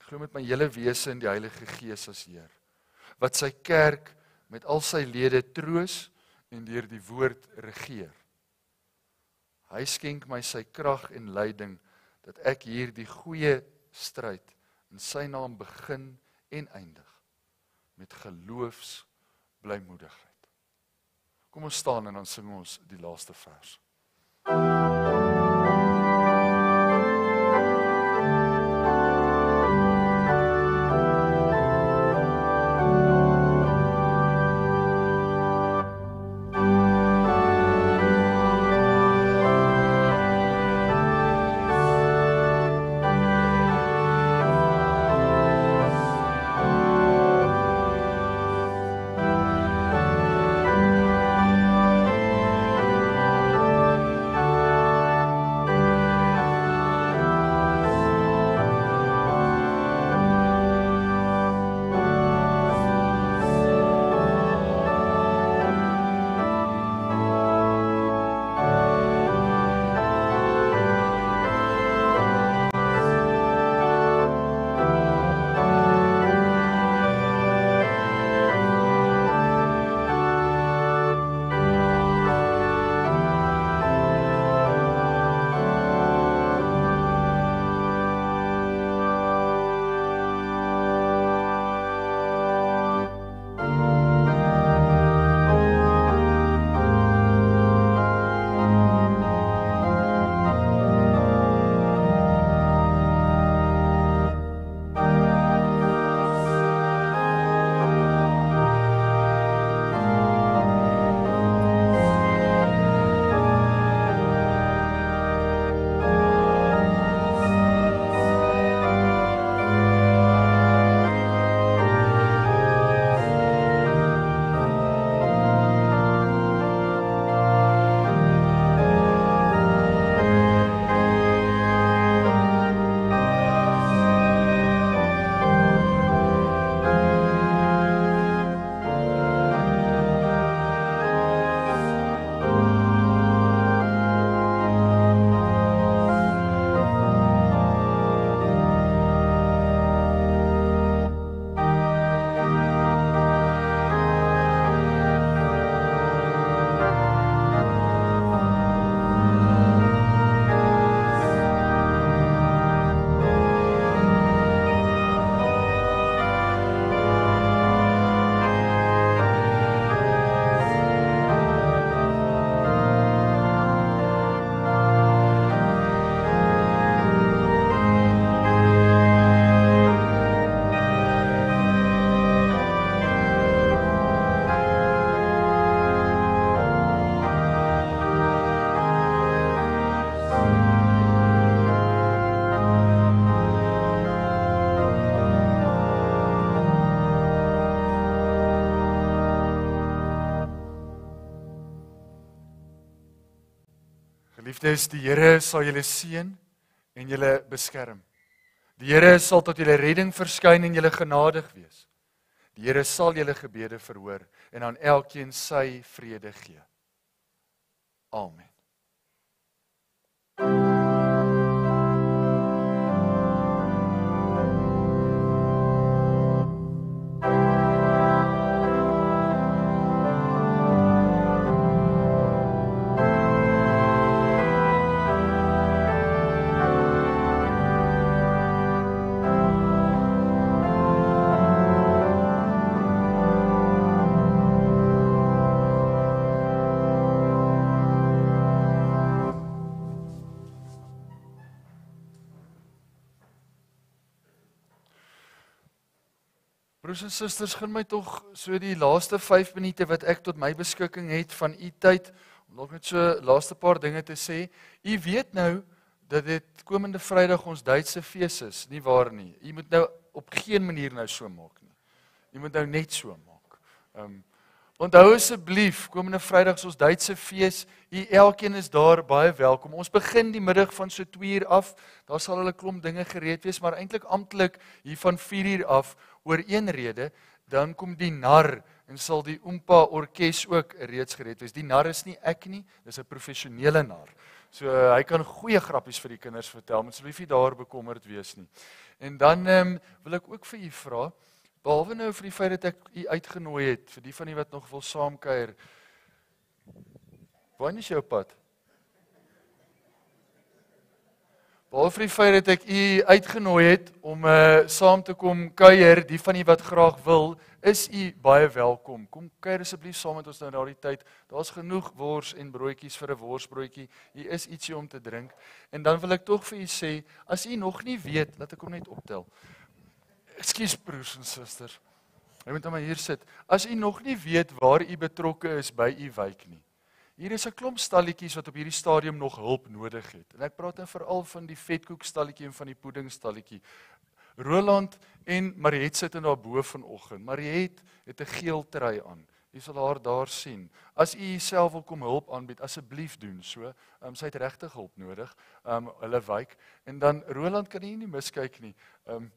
Ek glo met my hele wese in die Heilige Gees as Heer wat sy kerk met al sy lede troos en deur die woord regeer. Hy skenk my sy krag en leiding dat ek hierdie goeie stryd in sy naam begin en eindig met geloofs blymoedigheid. Kom ons staan en dan sing ons die laaste vers. Liefdes, die Here sal julle seën en julle beskerm. Die Here sal tot julle redding verskyn en julle genadig wees. Die Here sal julle gebede verhoor en aan elkeen sy vrede gee. Amen. broers en susters, gaan my tog so die laaste 5 minute wat ek tot my beskikking het van u tyd om dalk net so laaste paar dinge te sê. U weet nou dat dit komende Vrydag ons Duitse fees is, nie waar nie? U moet nou op geen manier nou so maak nie. U moet nou net so maak. Ehm um, Onthou asseblief komende Vrydag ons Duitse fees. U elkeen is daar baie welkom. Ons begin die middag van so 2 uur af. Daar sal hulle klomp dinge gereed wees, maar eintlik amptelik hier van 4 uur af oor een rede, dan kom die nar en sal die oompa orkes ook reeds gereed wees. Die nar is nie ek nie, dis 'n professionele nar. So hy kan goeie grappies vir die kinders vertel. Moet asseblief nie daar bekommerd wees nie. En dan ehm um, wil ek ook vir u vra, ehm Behalwe nou vir die feit dat ek u uitgenooi het vir die van u wat nog wil saamkuier. Waarheen is jou pad? Behalwe vir die feit dat ek u uitgenooi het om uh saam te kom kuier, die van u wat graag wil, is u baie welkom. Kom kuier asseblief saam met ons nou na die tyd. Daar's genoeg wors en broodjies vir 'n worsbroodjie. Hier is ietsie om te drink. En dan wil ek tog vir u sê, as u nog nie weet dat ek hom net optel. Ekskuus broers en susters. Jy moet nou maar hier sit. As u nog nie weet waar u betrokke is by u wijk nie. Hier is 'n klomp stalletjies wat op hierdie stadium nog hulp nodig het. En ek praat dan nou veral van die vetkoekstalletjie en van die puddingstalletjie. Roland en Mariet sit in daar bo vanoggend. Mariet het 'n geel trui aan. Jy sal haar daar sien. As u jouself wil kom hulp aanbied, asseblief doen so. Ehm um, sy het regtig hulp nodig. Ehm um, hulle wijk en dan Roland kan u nie miskyk nie. Ehm um,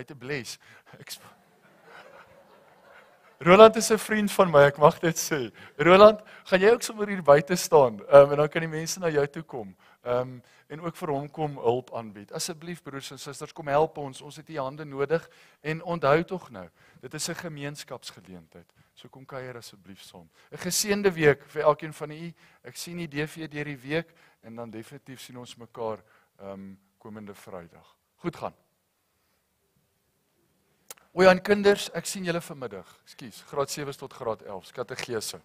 Hy het 'n bles. Ek Roland is 'n vriend van my, ek mag dit sê. Roland, gaan jy ook sommer hier buite staan? Ehm um, en dan kan die mense na jou toe kom. Ehm um, en ook vir hom kom hulp aanbied. Asseblief broers en susters, kom help ons. Ons het u hande nodig en onthou tog nou, dit is 'n gemeenskapsgeleentheid. So kom kuier asseblief son. 'n Geseënde week vir elkeen van u. Ek sien u DV deur die week en dan definitief sien ons mekaar ehm um, komende Vrydag. Goed gaan. O ja, en kinders, ek sien julle vanmiddag. Ekskuus, graad 7 tot graad 11, katekese.